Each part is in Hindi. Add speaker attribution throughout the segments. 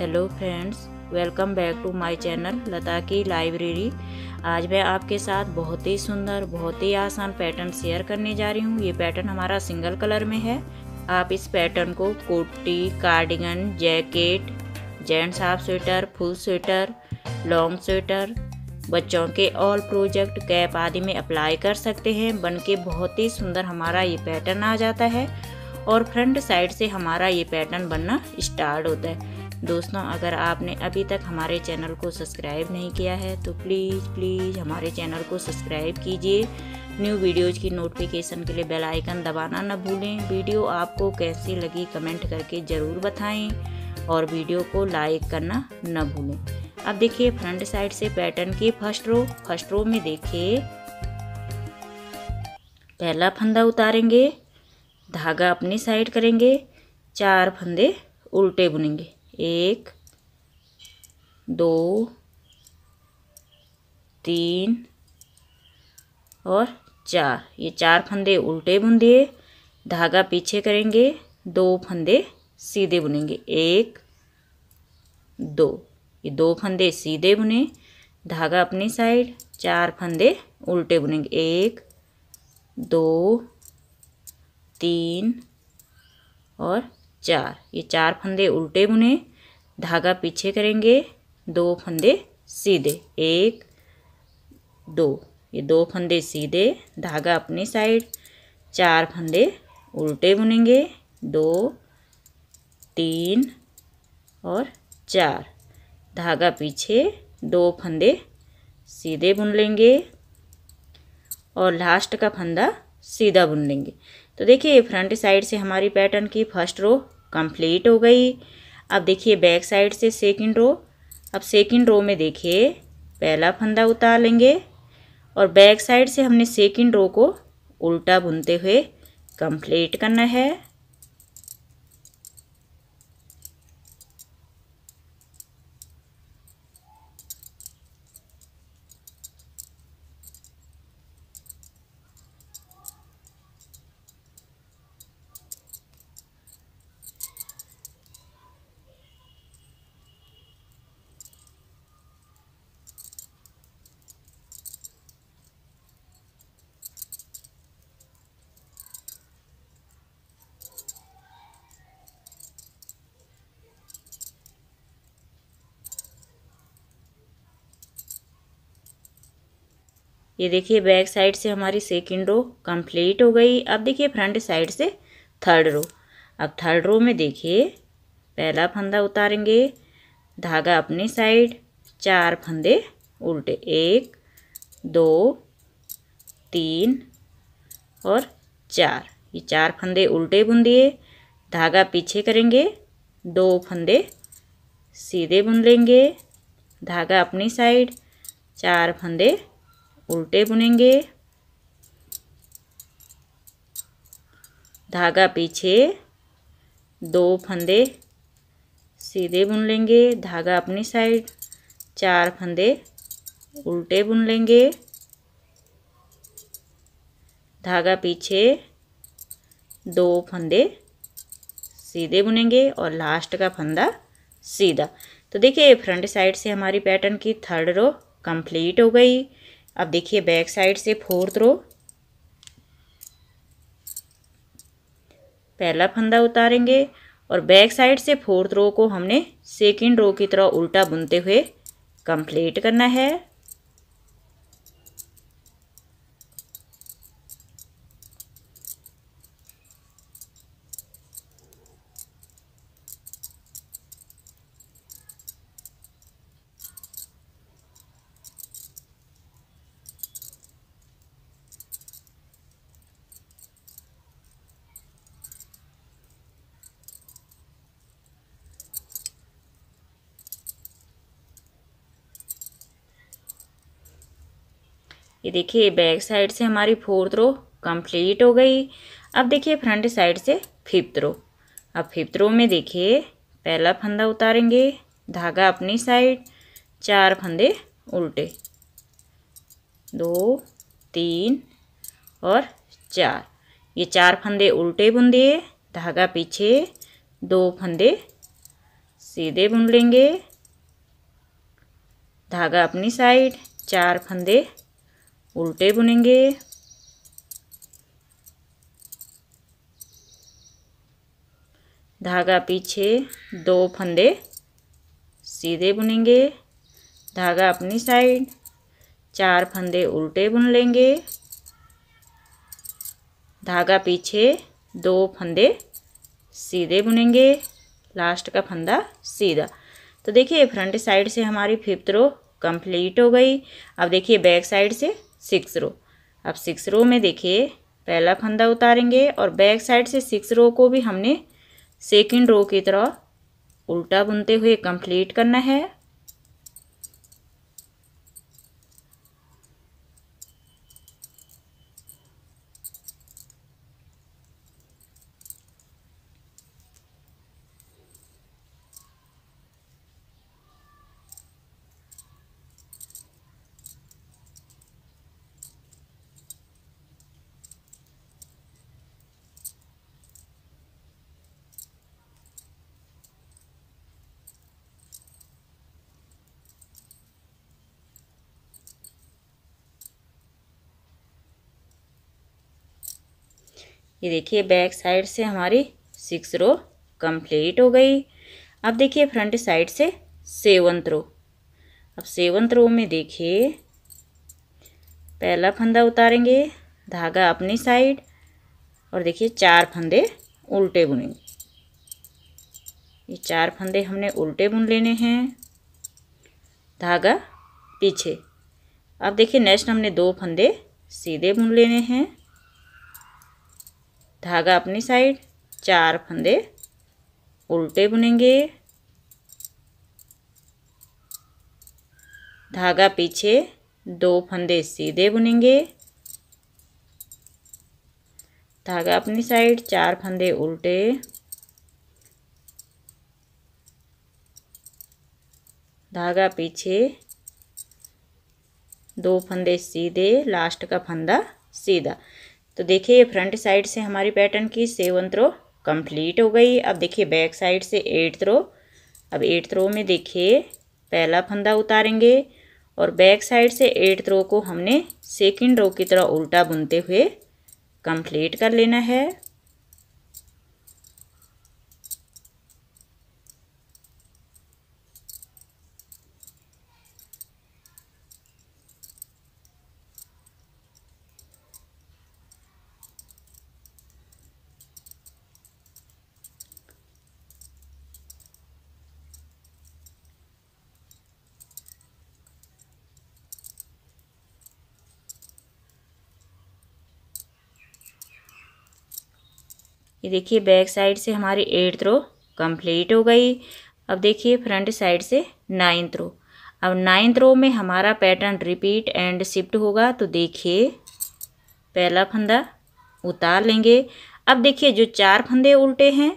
Speaker 1: hello friends welcome back to my channel Lata की लाइब्रेरी आज मैं आपके साथ बहुत ही सुंदर बहुत ही आसान पैटर्न शेयर करने जा रही हूँ ये पैटर्न हमारा सिंगल कलर में है आप इस पैटर्न को कोटी cardigan jacket gents half sweater full sweater long sweater बच्चों के ऑल प्रोजेक्ट कैप आदि में अप्लाई कर सकते हैं बन के बहुत ही सुंदर हमारा ये पैटर्न आ जाता है और फ्रंट साइड से हमारा ये पैटर्न बनना स्टार्ट होता है दोस्तों अगर आपने अभी तक हमारे चैनल को सब्सक्राइब नहीं किया है तो प्लीज़ प्लीज़ हमारे चैनल को सब्सक्राइब कीजिए न्यू वीडियोज़ की नोटिफिकेशन के लिए बेल आइकन दबाना न भूलें वीडियो आपको कैसी लगी कमेंट करके ज़रूर बताएं और वीडियो को लाइक करना न भूलें अब देखिए फ्रंट साइड से पैटर्न की फर्स्ट रो फर्स्ट रो में देखिए पहला फंदा उतारेंगे धागा अपनी साइड करेंगे चार फंदे उल्टे बुनेंगे एक दो तीन और चार ये चार फंदे उल्टे बुंदिए धागा पीछे करेंगे दो फंदे सीधे बुनेंगे एक दो ये दो फंदे सीधे बुने धागा अपनी साइड चार फंदे उल्टे बुनेंगे एक दो तीन और चार ये चार फंदे उल्टे बुने धागा पीछे करेंगे दो फंदे सीधे एक दो ये दो फंदे सीधे धागा अपनी साइड चार फंदे उल्टे बुनेंगे दो तीन और चार धागा पीछे दो फंदे सीधे बुन लेंगे और लास्ट का फंदा सीधा बुन लेंगे तो देखिए फ्रंट साइड से हमारी पैटर्न की फर्स्ट रो कंप्लीट हो गई अब देखिए बैक साइड से सेकंड रो अब सेकंड रो में देखिए पहला फंदा उतार लेंगे और बैक साइड से हमने सेकंड रो को उल्टा बुनते हुए कंप्लीट करना है ये देखिए बैक साइड से हमारी सेकेंड रो कंप्लीट हो गई अब देखिए फ्रंट साइड से थर्ड रो अब थर्ड रो में देखिए पहला फंदा उतारेंगे धागा अपनी साइड चार फंदे उल्टे एक दो तीन और चार ये चार फंदे उल्टे बुन दिए धागा पीछे करेंगे दो फंदे सीधे बुन लेंगे धागा अपनी साइड चार फंदे उल्टे बुनेंगे धागा पीछे दो फंदे सीधे बुन लेंगे धागा अपनी साइड चार फंदे उल्टे बुन लेंगे धागा पीछे दो फंदे सीधे बुनेंगे और लास्ट का फंदा सीधा तो देखिए फ्रंट साइड से हमारी पैटर्न की थर्ड रो कंप्लीट हो गई अब देखिए बैक साइड से फोर्थ रो पहला फंदा उतारेंगे और बैक साइड से फोर्थ रो को हमने सेकेंड रो की तरह उल्टा बुनते हुए कंप्लीट करना है ये देखिए बैक साइड से हमारी फोर्थ रो कंप्लीट हो गई अब देखिए फ्रंट साइड से फिफ्थ रो अब फिफ्थ रो में देखिए पहला फंदा उतारेंगे धागा अपनी साइड चार फंदे उल्टे दो तीन और चार ये चार फंदे उल्टे बुन दिए धागा पीछे दो फंदे सीधे बुन लेंगे धागा अपनी साइड चार फंदे उल्टे बुनेंगे धागा पीछे दो फंदे सीधे बुनेंगे धागा अपनी साइड चार फंदे उल्टे बुन लेंगे धागा पीछे दो फंदे सीधे बुनेंगे लास्ट का फंदा सीधा तो देखिए फ्रंट साइड से हमारी फिफ्थ रो कंप्लीट हो गई अब देखिए बैक साइड से सिक्स रो अब सिक्स रो में देखिए पहला फंदा उतारेंगे और बैक साइड से सिक्स रो को भी हमने सेकेंड रो की तरह उल्टा बुनते हुए कंप्लीट करना है ये देखिए बैक साइड से हमारी सिक्स रो कंप्लीट हो गई अब देखिए फ्रंट साइड से सेवंथ रो अब सेवंथ रो में देखिए पहला फंदा उतारेंगे धागा अपनी साइड और देखिए चार फंदे उल्टे बुनेंगे ये चार फंदे हमने उल्टे बुन लेने हैं धागा पीछे अब देखिए नेक्स्ट हमने दो फंदे सीधे बुन लेने हैं धागा अपनी साइड चार फंदे उल्टे बुनेंगे धागा पीछे दो फंदे सीधे बुनेंगे धागा अपनी साइड चार फंदे उल्टे धागा पीछे दो फंदे सीधे लास्ट का फंदा सीधा तो देखिए फ्रंट साइड से हमारी पैटर्न की सेवन थ्रो कंप्लीट हो गई अब देखिए बैक साइड से एट थ्रो अब एट थ्रो में देखिए पहला फंदा उतारेंगे और बैक साइड से एट थ्रो को हमने सेकेंड रो की तरह उल्टा बुनते हुए कंप्लीट कर लेना है ये देखिए बैक साइड से हमारी एट रो कंप्लीट हो गई अब देखिए फ्रंट साइड से नाइन्थ रो अब नाइन्थ रो में हमारा पैटर्न रिपीट एंड शिफ्ट होगा तो देखिए पहला फंदा उतार लेंगे अब देखिए जो चार फंदे उल्टे हैं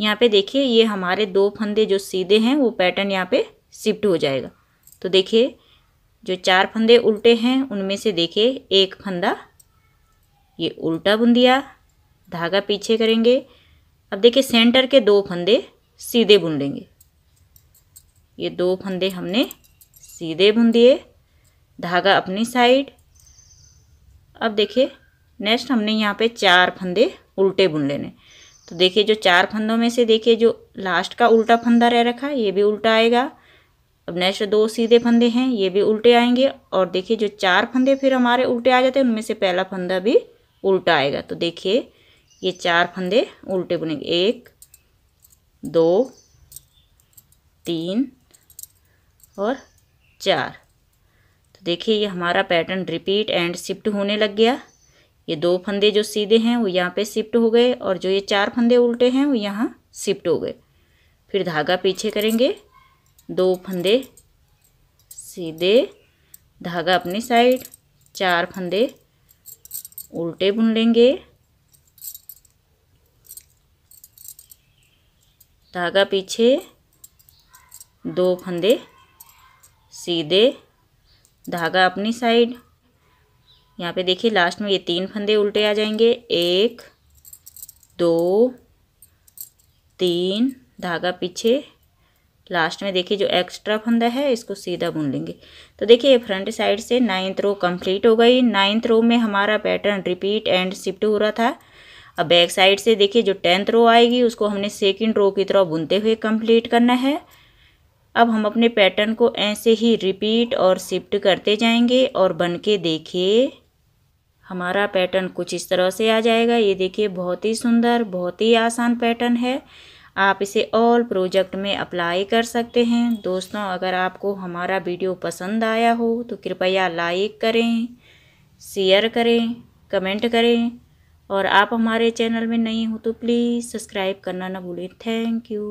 Speaker 1: यहाँ पे देखिए ये हमारे दो फंदे जो सीधे हैं वो पैटर्न यहाँ पे शिफ्ट हो जाएगा तो देखिए जो चार फंदे उल्टे हैं उनमें से देखिए एक फंदा ये उल्टा बुन दिया धागा पीछे करेंगे अब देखिए सेंटर के दो फंदे सीधे बुन लेंगे ये दो फंदे हमने सीधे बुन दिए धागा अपनी साइड अब देखिए नेक्स्ट हमने यहाँ पे चार फंदे उल्टे बुन लेने तो देखिए जो चार फंदों में से देखिए जो लास्ट का उल्टा फंदा रह रखा है ये भी उल्टा आएगा अब नेक्स्ट दो सीधे फंदे हैं ये भी उल्टे आएंगे और देखिए जो चार फंदे फिर हमारे उल्टे आ जाते हैं उनमें से पहला फंदा भी उल्टा आएगा तो देखिए ये चार फंदे उल्टे बुनेंगे एक दो तीन और चार तो देखिए ये हमारा पैटर्न रिपीट एंड शिफ्ट होने लग गया ये दो फंदे जो सीधे हैं वो यहाँ पे शिफ्ट हो गए और जो ये चार फंदे उल्टे हैं वो यहाँ शिफ्ट हो गए फिर धागा पीछे करेंगे दो फंदे सीधे धागा अपनी साइड चार फंदे उल्टे बुन लेंगे धागा पीछे दो फंदे सीधे धागा अपनी साइड यहाँ पे देखिए लास्ट में ये तीन फंदे उल्टे आ जाएंगे एक दो तीन धागा पीछे लास्ट में देखिए जो एक्स्ट्रा फंदा है इसको सीधा बुन लेंगे तो देखिए ये फ्रंट साइड से नाइन्थ रो कंप्लीट हो गई नाइन्थ रो में हमारा पैटर्न रिपीट एंड शिफ्ट हो रहा था अब बैक साइड से देखिए जो टेंथ रो आएगी उसको हमने सेकेंड रो की तरह बुनते हुए कंप्लीट करना है अब हम अपने पैटर्न को ऐसे ही रिपीट और शिफ्ट करते जाएंगे और बन के देखिए हमारा पैटर्न कुछ इस तरह से आ जाएगा ये देखिए बहुत ही सुंदर बहुत ही आसान पैटर्न है आप इसे ऑल प्रोजेक्ट में अप्लाई कर सकते हैं दोस्तों अगर आपको हमारा वीडियो पसंद आया हो तो कृपया लाइक करें शेयर करें कमेंट करें और आप हमारे चैनल में नहीं हो तो प्लीज़ सब्सक्राइब करना ना भूलें थैंक यू